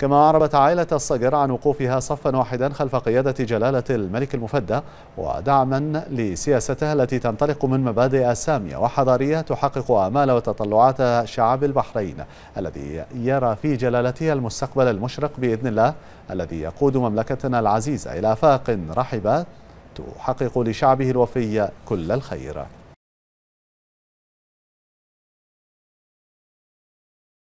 كما أعربت عائلة الصقر عن وقوفها صفا واحدا خلف قيادة جلالة الملك المفدى ودعما لسياستها التي تنطلق من مبادئ سامية وحضارية تحقق آمال وتطلعات شعب البحرين الذي يرى في جلالتها المستقبل المشرق بإذن الله الذي يقود مملكتنا العزيزة إلى آفاق رحبة تحقق لشعبه الوفي كل الخير